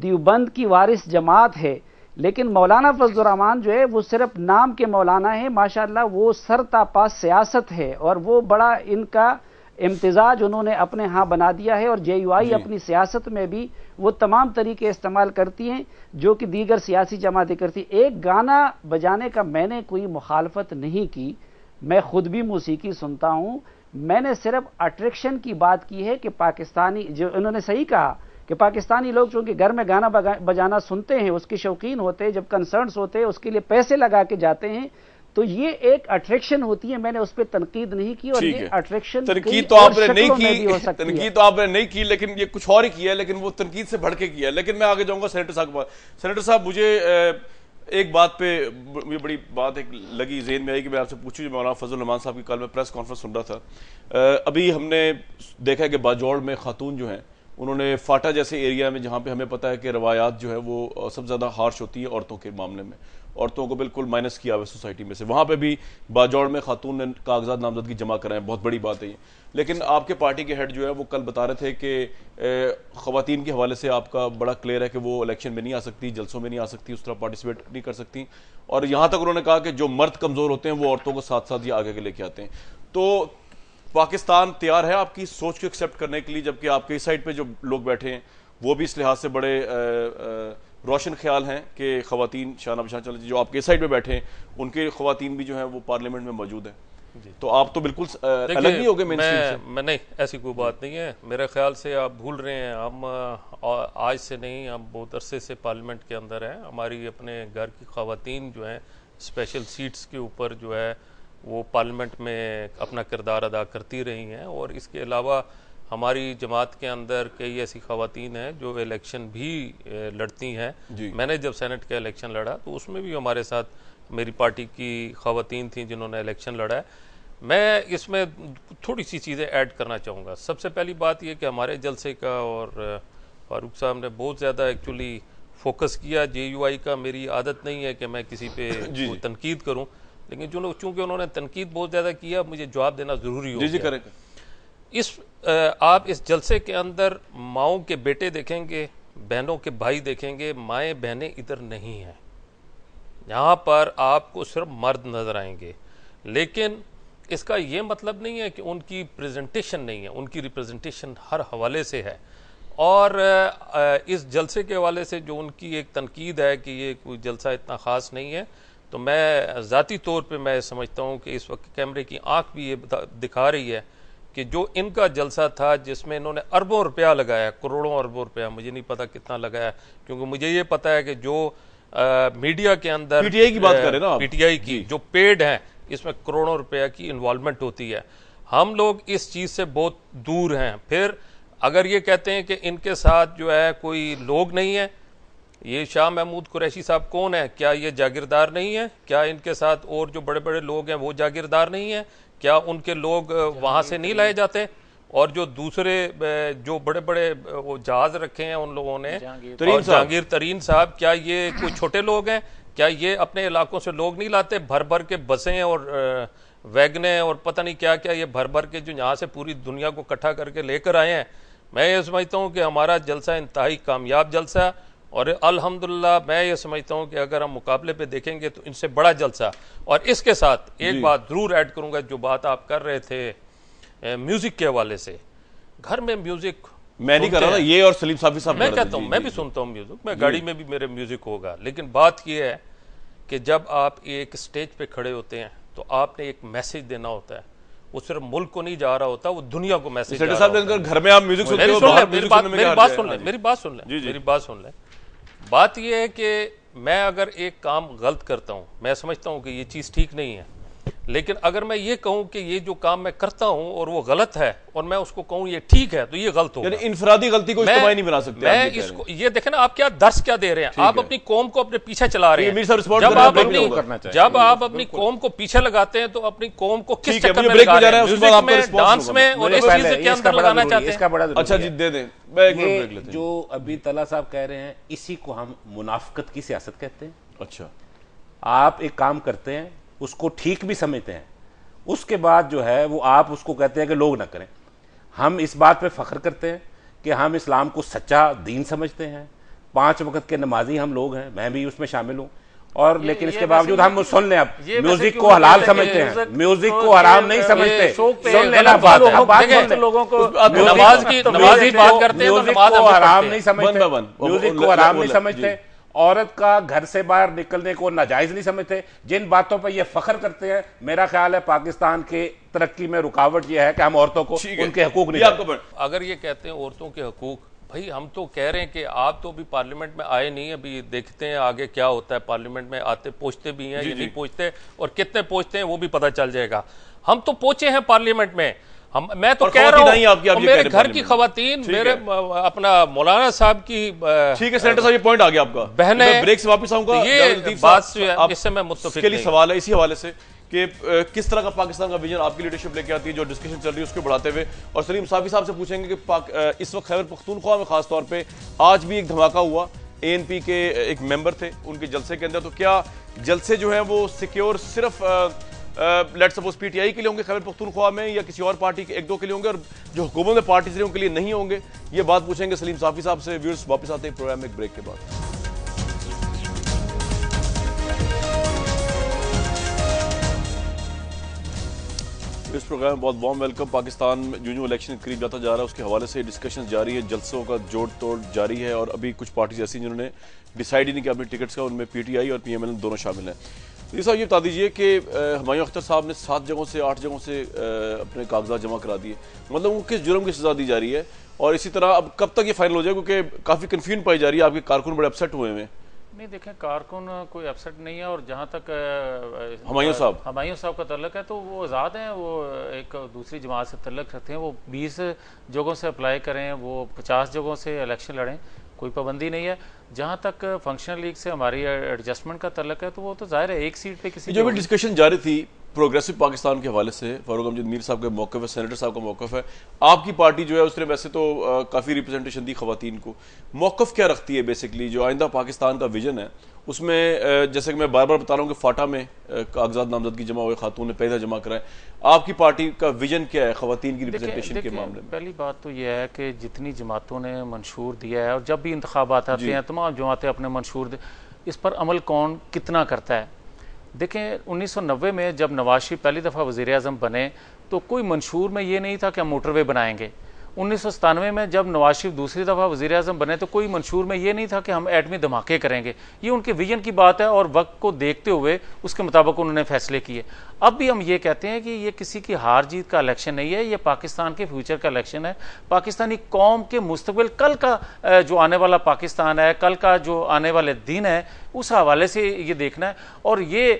दीवबंद की वारिस जमात है लेकिन मौलाना फजलरहमान जो है वो सिर्फ नाम के मौलाना है माशाल्लाह वो सरता पास सियासत है और वो बड़ा इनका इम्तजाज उन्होंने अपने हाँ बना दिया है और जे यू आई अपनी सियासत में भी वो तमाम तरीके इस्तेमाल करती हैं जो कि दीगर सियासी जमातें करती एक गाना बजाने का मैंने कोई मुखालफत नहीं की मैं ख़ुद भी मौसीकी सुनता हूँ मैंने सिर्फ अट्रैक्शन की बात की है कि पाकिस्तानी जो उन्होंने सही कहा कि पाकिस्तानी लोग चूंकि घर में गाना बजाना सुनते हैं उसके शौकीन होते हैं जब कंसर्न्स होते हैं उसके लिए पैसे लगा के जाते हैं तो ये एक अट्रैक्शन होती है मैंने उस पर तनकीद नहीं की और ये अट्रैक्शन तनकीद तो आपने नहीं की तनकीद तो आपने नहीं की लेकिन ये कुछ और ही किया लेकिन वो तनकीद से भड़के किया लेकिन मैं आगे जाऊंगा सेनेटर साहब सेनेटर साहब मुझे एक बात पे ये बड़ी बात एक लगी जेन में आई कि मैं आपसे पूछूं जो मौलाना फजल रमान साहब की कल में प्रेस कॉन्फ्रेंस सुन रहा था अभी हमने देखा है कि बाजौड़ में खातून जो हैं उन्होंने फाटा जैसे एरिया में जहाँ पे हमें पता है कि रवायात जो है वो सबसे ज़्यादा हार्श होती है औरतों के मामले में औरतों को बिल्कुल माइनस किया हुआ है सोसाइटी में से वहाँ पर भी बाजौड़ में खातून ने कागजात नामजदगी जमा कराएं बहुत बड़ी बात है ये लेकिन आपके पार्टी के हेड जो है वो कल बता रहे थे कि खातन के हवाले से आपका बड़ा क्लियर है कि वो इलेक्शन में नहीं आ सकती जलसों में नहीं आ सकती उस तरह पार्टिसिपेट नहीं कर सकती और यहाँ तक उन्होंने कहा कि जो मर्द कमज़ोर होते हैं वो औरतों को साथ साथ ही आगे के लेके आते हैं तो पाकिस्तान तैयार है आपकी सोच को एक्सेप्ट करने के लिए जबकि आपके इस साइड पर जो लोग बैठे हैं वो भी इस लिहाज से बड़े आ, आ, रोशन ख्याल हैं कि खवतिन शाहनब शाह चल जो आपके साइड में बैठे हैं उनके खवतिन भी जो हैं वो पार्लियामेंट में मौजूद हैं तो आप तो बिल्कुल अलग नहीं हो गए मैं, मैं नहीं ऐसी कोई बात नहीं है मेरे ख्याल से आप भूल रहे हैं हम आज से नहीं हम बहुत अरसे से पार्लियामेंट के अंदर हैं हमारी अपने घर की खातन जो हैं स्पेशल सीट्स के ऊपर जो है वो पार्लियामेंट में अपना किरदार अदा करती रही हैं और इसके अलावा हमारी जमात के अंदर कई ऐसी खातन हैं जो इलेक्शन भी लड़ती हैं मैंने जब सेनेट का इलेक्शन लड़ा तो उसमें भी हमारे साथ मेरी पार्टी की खातन थी जिन्होंने इलेक्शन लड़ा है मैं इसमें थोड़ी सी चीज़ें ऐड करना चाहूँगा सबसे पहली बात यह कि हमारे जलसे का और फारूक साहब ने बहुत ज़्यादा एक्चुअली फोकस किया जे यू आई का मेरी आदत नहीं है कि मैं किसी पे तनकीद करूँ लेकिन जो चूँकि उन्होंने तनकीद बहुत ज़्यादा किया मुझे जवाब देना ज़रूरी हो जी जी करेक्ट इस आप इस जलसे के अंदर माओ के बेटे देखेंगे बहनों के भाई देखेंगे माएँ बहनें इधर नहीं हैं यहाँ पर आपको सिर्फ मर्द नज़र आएंगे लेकिन इसका ये मतलब नहीं है कि उनकी प्रेजेंटेशन नहीं है उनकी रिप्रेजेंटेशन हर हवाले से है और इस जलसे के हवाले से जो उनकी एक तनकीद है कि ये कोई जलसा इतना ख़ास नहीं है तो मैं ज़ाती तौर पे मैं समझता हूँ कि इस वक्त कैमरे की आंख भी ये दिखा रही है कि जो इनका जलसा था जिसमें इन्होंने अरबों रुपया लगाया करोड़ों अरबों रुपया मुझे नहीं पता कितना लगाया क्योंकि मुझे ये पता है कि जो आ, मीडिया के अंदर पीटीआई की बात करें ना पीटीआई की जो पेड है इसमें करोड़ों रुपया की इन्वॉल्वमेंट होती है हम लोग इस चीज़ से बहुत दूर हैं फिर अगर ये कहते हैं कि इनके साथ जो है कोई लोग नहीं है ये शाह महमूद कुरैशी साहब कौन है क्या ये जागीरदार नहीं है क्या इनके साथ और जो बड़े बड़े लोग हैं वो जागीरदार नहीं है क्या उनके लोग वहाँ से नहीं लाए जाते और जो दूसरे जो बड़े बड़े वो जहाज रखे हैं उन लोगों ने जहांगीर तरीन साहब क्या ये कोई छोटे लोग हैं क्या ये अपने इलाकों से लोग नहीं लाते भर भर के बसें और वैगने और पता नहीं क्या क्या ये भर भर के जो यहाँ से पूरी दुनिया को इकट्ठा करके लेकर आए हैं मैं ये समझता हूँ कि हमारा जलसा इंतहाई कामयाब जलसा और अल्हम्दुलिल्लाह मैं ये समझता हूँ कि अगर हम मुकाबले पे देखेंगे तो इनसे बड़ा जलसा और इसके साथ एक बात ज़रूर ऐड करूँगा जो बात आप कर रहे थे म्यूज़िक के हवाले से घर में म्यूज़िक मैं नहीं कर रहा ये और सलीम साफी साहब मैं कहता हूँ मैं भी सुनता हूँ म्यूज़िक मैं गाड़ी में भी मेरे म्यूज़िक होगा लेकिन बात यह है कि जब आप एक स्टेज पर खड़े होते हैं तो आपने एक मैसेज देना होता है वो सिर्फ मुल्क को नहीं जा रहा होता वो दुनिया को मैसेज घर में आप म्यूजिक सुन हो तो मेरी हाँ बात सुन ले मेरी बात सुन मेरी बात सुन लें बात यह है कि मैं अगर एक काम गलत करता हूँ मैं समझता हूँ कि ये चीज़ ठीक नहीं है लेकिन अगर मैं ये कहूँ कि ये जो काम मैं करता हूँ और वो गलत है और मैं उसको कहूँ ये ठीक है तो ये गलत हो इनफरादी गलती को मैं, नहीं बना सकते मैं इसको ये देखे ना आप क्या दर्श क्या दे रहे हैं आप है। अपनी कौम को अपने पीछे चला रहे हैं जब आप अपनी जब आप अपनी कौम को पीछे लगाते हैं तो अपनी कौम को किस चक्कर में डांस में और इस चीज के अंदर लगाना चाहते हैं अच्छा जी दे दें ये जो अभी तला साहब कह रहे हैं इसी को हम मुनाफ्त की सियासत कहते हैं अच्छा आप एक काम करते हैं उसको ठीक भी समझते हैं उसके बाद जो है वो आप उसको कहते हैं कि लोग ना करें हम इस बात पे फ़ख्र करते हैं कि हम इस्लाम को सच्चा दीन समझते हैं पांच वक्त के नमाजी हम लोग हैं मैं भी उसमें शामिल हूँ और ये, लेकिन ये इसके बावजूद हम सुन लें अब म्यूजिक को हलाल समझते हैं म्यूजिक को आराम नहीं समझते सुन लेना बात लोगों को तो आराम नहीं समझते म्यूजिक को नहीं समझते औरत का घर से बाहर निकलने को नाजायज नहीं समझते जिन बातों पर यह फखर करते हैं मेरा ख्याल है पाकिस्तान के तरक्की में रुकावट ये है कि हम औरतों को उनके हकूक नहीं आपको अगर ये कहते हैं औरतों के हकूक भाई हम तो कह रहे हैं कि आप तो अभी पार्लियामेंट में आए नहीं अभी देखते हैं आगे क्या होता है पार्लियामेंट में आते पूछते भी हैं या नहीं पूछते और कितने पूछते हैं वो भी पता चल जाएगा हम तो पहुंचे हैं पार्लियामेंट में हम मैं तो कह रहा हूँ मेरे घर की खातन मेरे अपना मौलाना साहब की ठीक है सेंटर साहब ये पॉइंट आ गया आपका बहने ब्रेक से वापस आऊंगा ये बात इससे मैं सवाल है इसी हवाले से कि किस तरह का पाकिस्तान का विजन आपकी लीडरशिप लेके आती है जो डिस्कशन चल रही है उसको बढ़ाते हुए और सलीम साफी साहब से पूछेंगे कि इस वक्त खैबर पख्तूनख्वा में खासतौर पर आज भी एक धमाका हुआ ए एन पी के एक मेंबर थे उनके जलसे के अंदर तो क्या जलसे जो हैं वो सिक्योर सिर्फ let suppose P T I के लिए होंगे खैबर पख्तूनख्वा में या किसी और पार्टी के एक दो के लिए होंगे और जो हुकूमत में पार्टी से उनके लिए नहीं होंगे ये बात पूछेंगे सलीम साफी साहब से व्यूर्स वापस आते हैं प्रोग्राम में एक ब्रेक के बाद प्रोग्राम में बहुत वार्म वेलकम पाकिस्तान में जो जो इलेक्शन करीब जाता जा रहा है उसके हवाले से डिस्कशन जारी है जलसों का जोड़ तोड़ जारी है और अभी कुछ पार्टीज ऐसी जिन्होंने डिसाइड ही नहीं किया अपने टिकट्स का उनमें पीटीआई और पीएमएल दोनों शामिल हैं जी साहब ये बता दीजिए कि हमायूँ अख्तर साहब ने सात जगहों से आठ जगहों से अपने कागजात जमा करा दिए मतलब उनको किस जुर्म की सजा दी जा रही है और इसी तरह अब कब तक ये फाइनल हो जाए क्योंकि काफ़ी कन्फ्यूजन पाई जा रही है आपके कारकुन बड़े अपसेट हुए हैं नहीं देखें कारकुन कोई अपसेट नहीं है और जहाँ तक हमायूं साहब हमायूं साहब का तलक है तो वो आज़ाद हैं वो एक दूसरी जमात से तलक रखते हैं वो बीस जगहों से अप्लाई करें वो पचास जगहों से इलेक्शन लड़ें कोई पाबंदी नहीं है जहाँ तक फंक्शनल लीग से हमारी एडजस्टमेंट का तलक है तो वो तो जाहिर है एक सीट पर किसी जो भी डिस्कशन जारी थी प्रोग्रेसिव पाकिस्तान के हवाले से फारूक अमजद मीर साहब का मौक़ है सेनेटर साहब का मौक़ है आपकी पार्टी जो है उसने वैसे तो काफ़ी रिप्रेजेंटेशन दी खुतिन को मौक़ क्या रखती है बेसिकली जो आइंदा पाकिस्तान का विजन है उसमें जैसे कि मैं बार बार बता रहा हूँ कि फाटा में कागजात नामजदगी जमा हुए खातून ने पैदा जमा कराए आपकी पार्टी का विजन क्या है खातन की रिप्रेजेंटेशन के मामले में पहली बात तो यह है कि जितनी जमातों ने मंशूर दिया है और जब भी इंतबात आते हैं तमाम जमातें अपने मंशूर इस पर अमल कौन कितना करता है देखें 1990 में जब नवाज शरीफ पहली दफ़ा वज़ी अजम बने तो कोई मंशूर में ये नहीं था कि हम मोटरवे बनाएंगे उन्नीस में जब नवाज शरीफ दूसरी दफ़ा वजी अजम बने तो कोई मंशूर में ये नहीं था कि हम एटमी धमाके करेंगे ये उनके विजन की बात है और वक्त को देखते हुए उसके मुताबिक उन्होंने फैसले किए अब भी हम ये कहते हैं कि ये किसी की हार जीत का इलेक्शन नहीं है ये पाकिस्तान के फ्यूचर का इलेक्शन है पाकिस्तानी कौम के मुस्तबिल कल का जो आने वाला पाकिस्तान है कल का जो आने वाले दिन है उस हवाले से ये देखना है और ये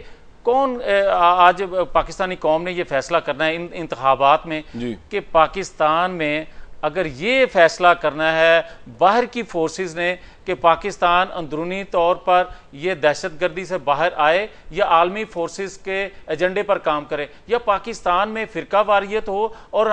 कौन आज पाकिस्तानी कौम ने ये फैसला करना है इन इंतबात में कि पाकिस्तान में अगर ये फैसला करना है बाहर की फोर्सेस ने कि पाकिस्तान अंदरूनी तौर पर यह दहशत गर्दी से बाहर आए या आलमी फोर्सेस के एजेंडे पर काम करे या पाकिस्तान में फ़िरका वारियत हो और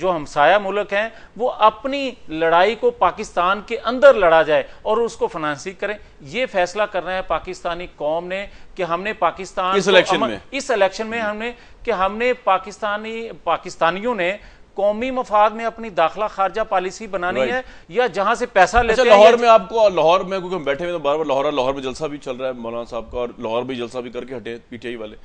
जो हमसाया मुल्क हैं वो अपनी लड़ाई को पाकिस्तान के अंदर लड़ा जाए और उसको फनानसिंग करें ये फैसला करना है पाकिस्तानी कौम ने कि हमने पाकिस्तान इस इलेक्शन में इस में हमने कि हमने पाकिस्तानी पाकिस्तानियों ने कौमी मफाद में अपनी दाखिला खारजा पॉलिसी बनानी है या जहां से पैसा अच्छा, लेते अच्छा, लाहौर में आपको लाहौर में क्योंकि हम बैठे हुए तो बार बार लाहौर लाहौर में जलसा भी चल रहा है मौलाना साहब का और लाहौर भी जलसा भी करके हटे पीटीआई वाले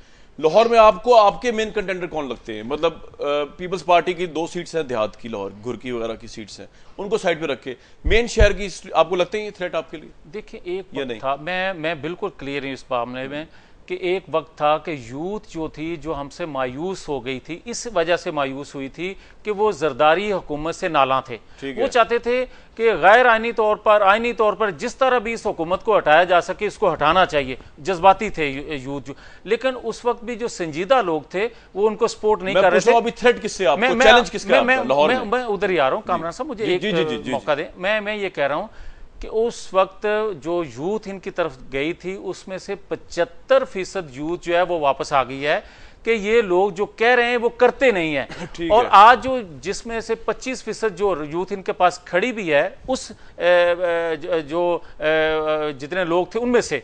लाहौर में आपको आपके मेन कंटेंडर कौन लगते हैं मतलब पीपल्स पार्टी की दो सीट्स हैं देहात की लाहौर घुरकी वगैरह की सीट्स हैं उनको साइड पे रखे मेन शहर की आपको लगते हैं ये थ्रेट आपके लिए देखिए एक या नहीं था मैं मैं बिल्कुल क्लियर हूँ इस मामले में कि एक वक्त था कि यूथ जो थी जो हमसे मायूस हो गई थी इस वजह से मायूस हुई थी कि वो जरदारी हुकूमत से नाला थे वो चाहते थे कि गैर आइनी तौर पर आइनी तौर पर जिस तरह भी इस हुकूमत को हटाया जा सके इसको हटाना चाहिए जज्बाती थे यूथ जो लेकिन उस वक्त भी जो संजीदा लोग थे वो उनको सपोर्ट नहीं कर रहे थे मैं, उधर ही आ रहा हूँ कामरान साहब मुझे मौका दे मैं मैं ये कह रहा हूँ कि उस वक्त जो यूथ इनकी तरफ गई थी उसमें से 75 फीसद यूथ जो है वो वापस आ गई है कि ये लोग जो कह रहे हैं वो करते नहीं है और है। आज जो जिसमें से 25 फीसद जो यूथ इनके पास खड़ी भी है उस जो जितने लोग थे उनमें से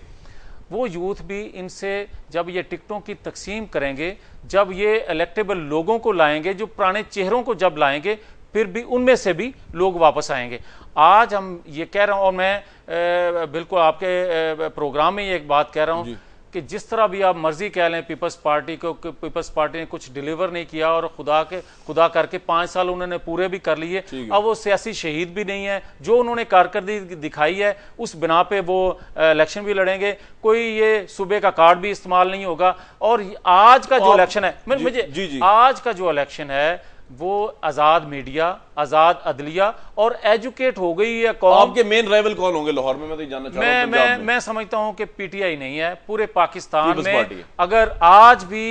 वो यूथ भी इनसे जब ये टिकटों की तकसीम करेंगे जब ये इलेक्टेबल लोगों को लाएंगे जो पुराने चेहरों को जब लाएंगे फिर भी उनमें से भी लोग वापस आएंगे आज हम ये कह रहा हूँ और मैं बिल्कुल आपके प्रोग्राम में ये एक बात कह रहा हूँ कि जिस तरह भी आप मर्जी कह लें पीपल्स पार्टी को पीपल्स पार्टी ने कुछ डिलीवर नहीं किया और खुदा के खुदा करके पाँच साल उन्होंने पूरे भी कर लिए अब वो सियासी शहीद भी नहीं है जो उन्होंने कारकर्दगी दिखाई है उस बिना पे वो इलेक्शन भी लड़ेंगे कोई ये सूबे का कार्ड भी इस्तेमाल नहीं होगा और आज का जो इलेक्शन है मुझे आज का जो इलेक्शन है वो आजाद मीडिया आजाद अदलिया और एजुकेट हो गई है कौन आपके मेन राइवल कौन होंगे लाहौर में मैं तो जानना चाहूंगा मैं मैं, में। मैं समझता हूं कि पीटीआई नहीं है पूरे पाकिस्तान में अगर आज भी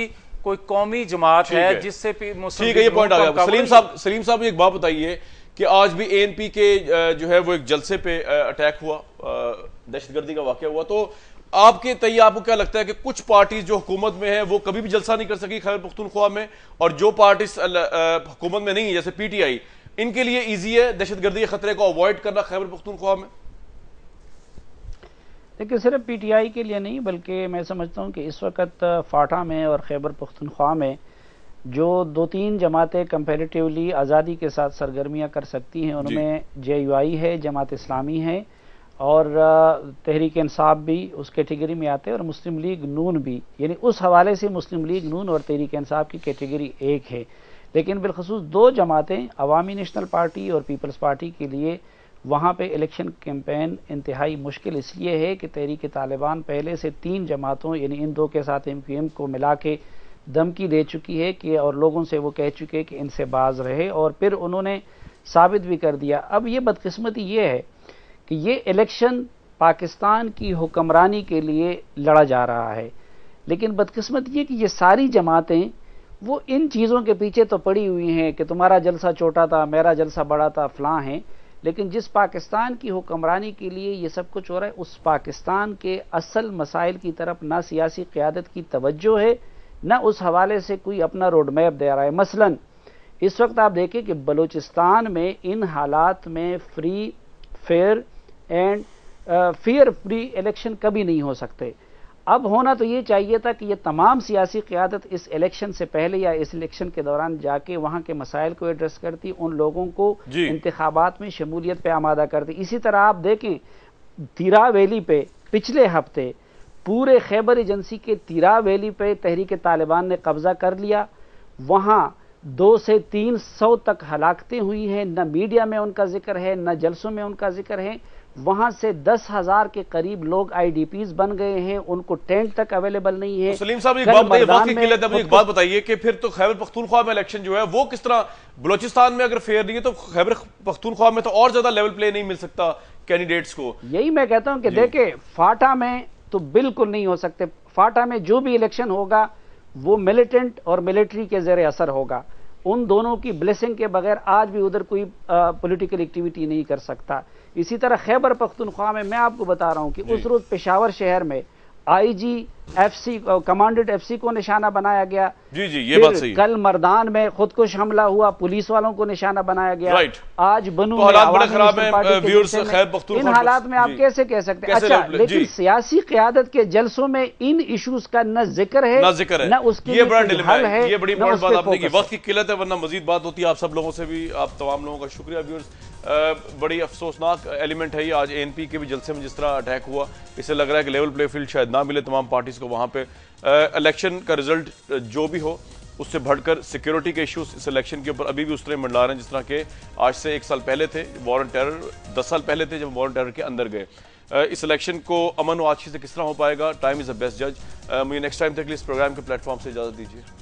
कोई कौमी जमात है, है जिससे ठीक है ये पॉइंट आ गया सलीम साहब सलीम साहब एक बात बताइए कि आज भी एएनपी के जो है वो एक जलसे पे अटैक हुआ दहशतगर्दी का वाक्य हुआ तो आपके तय आपको क्या लगता है कि कुछ पार्टीज जो हुकूमत में है वो कभी भी जलसा नहीं कर सकी खैबर पुख्तनख्वा में और जो पार्टी हुकूमत में नहीं है जैसे पीटीआई इनके लिए ईजी है दहशतगर्दी के खतरे को अवॉइड करना खैबर पुख्तनख्वा में देखिए सिर्फ पीटीआई के लिए नहीं बल्कि मैं समझता हूँ कि इस वक्त फाटा में और खैबर पख्तनख्वा में जो दो तीन जमातें कंपेरेटिवली आज़ादी के साथ सरगर्मियाँ कर सकती हैं उनमें जे यू आई है जमात इस्लामी है और तहरीक इंसाफ भी उस कैटेगरी में आते हैं और मुस्लिम लीग नून भी यानी उस हवाले से मुस्लिम लीग नून और तहरीक इंसाफ की कैटेगरी एक है लेकिन बिलखसूस दो जमातें अवामी नेशनल पार्टी और पीपल्स पार्टी के लिए वहाँ पे इलेक्शन कैंपेन इंतहाई मुश्किल इसलिए है कि तहरीक तालिबान पहले से तीन जमातों यानी इन दो के साथ एम क्यू एम को मिला के धमकी दे चुकी है कि और लोगों से वो कह चुके हैं कि इनसे बाज रहे और फिर उन्होंने साबित भी कर दिया अब ये बदकिस्मती ये है कि ये इलेक्शन पाकिस्तान की हुक्मरानी के लिए लड़ा जा रहा है लेकिन बदकिस्मत ये कि ये सारी जमातें वो इन चीज़ों के पीछे तो पड़ी हुई हैं कि तुम्हारा जलसा छोटा था मेरा जलसा बड़ा था फलां हैं लेकिन जिस पाकिस्तान की हुक्मरानी के लिए ये सब कुछ हो रहा है उस पाकिस्तान के असल मसाइल की तरफ ना सियासी क़्यादत की तवज्जो है ना उस हवाले से कोई अपना रोड मैप दे रहा है मसलन इस वक्त आप देखें कि बलूचिस्तान में इन हालात में free fair and fair free election कभी नहीं हो सकते अब होना तो ये चाहिए था कि ये तमाम सियासी क़्यादत इस इलेक्शन से पहले या इस इलेक्शन के दौरान जाके वहाँ के मसाइल को एड्रेस करती उन लोगों को इंतबात में शमूलियत पर आमादा करती इसी तरह आप देखें तिरा वैली पे पिछले हफ्ते पूरे खैबर एजेंसी के तिरा वैली पे तहरीक तालिबान ने कब्जा कर लिया वहाँ दो से तीन सौ तक हलाकतें हुई हैं न मीडिया में उनका जिक्र है न जलसों में उनका जिक्र है वहां से दस हजार के करीब लोग आईडीपीज बन गए हैं उनको टेंट तक अवेलेबल नहीं है तो सलीम साहब एक बात एक बात बताइए कि फिर तो खैबर पख्तूनख्वा में इलेक्शन जो है वो किस तरह बलोचिस्तान में अगर फेयर नहीं है तो खैबर पख्तूनख्वा में तो और ज्यादा लेवल प्ले नहीं मिल सकता कैंडिडेट्स को यही मैं कहता हूँ कि देखे फाटा में तो बिल्कुल नहीं हो सकते फाटा में जो भी इलेक्शन होगा वो मिलिटेंट और मिलिट्री के जेर असर होगा उन दोनों की ब्लेसिंग के बगैर आज भी उधर कोई पॉलिटिकल एक्टिविटी नहीं कर सकता इसी तरह खैबर पख्तनख्वा में मैं आपको बता रहा हूँ कि उस रोज़ पेशावर शहर में I G F C commanded F C को निशाना बनाया गया जी जी ये बात सही कल मरदान में खुदकुश हमला हुआ पुलिस वालों को निशाना बनाया गया राइट आज बनू तो हालात बड़े खराब है इन हालात में आप कैसे कह सकते हैं अच्छा लेकिन सियासी क्यादत के जलसों में इन इश्यूज का न जिक्र है न जिक्र है न उसकी ये बड़ा डिलीवर है ये बड़ी बात आपने की वक्त की किल्लत है वरना मजीद बात होती है आप सब लोगों से भी आप तमाम लोगों का शुक्रिया व्यूअर्स बड़ी अफसोसनाक एलिमेंट है ये आज एनपी के भी जलसे में जिस तरह अटैक हुआ इसे लग रहा है कि लेवल प्ले फील्ड शायद ना मिले तमाम पार्टी को वहाँ पे इलेक्शन का रिजल्ट जो भी हो उससे बढ़कर सिक्योरिटी के इश्यूज इस इलेक्शन के ऊपर अभी भी उस तरह मंडला रहे हैं जिस तरह के आज से एक साल पहले थे वॉरन टेरर दस साल पहले थे जब वॉरन टेरर के अंदर गए इस इलेक्शन को अमन व आशी से किस तरह हो पाएगा टाइम इज़ अ बेस्ट जज मुझे नेक्स्ट टाइम तक इस प्रोग्राम के प्लेटफॉर्म से इजाज़त दीजिए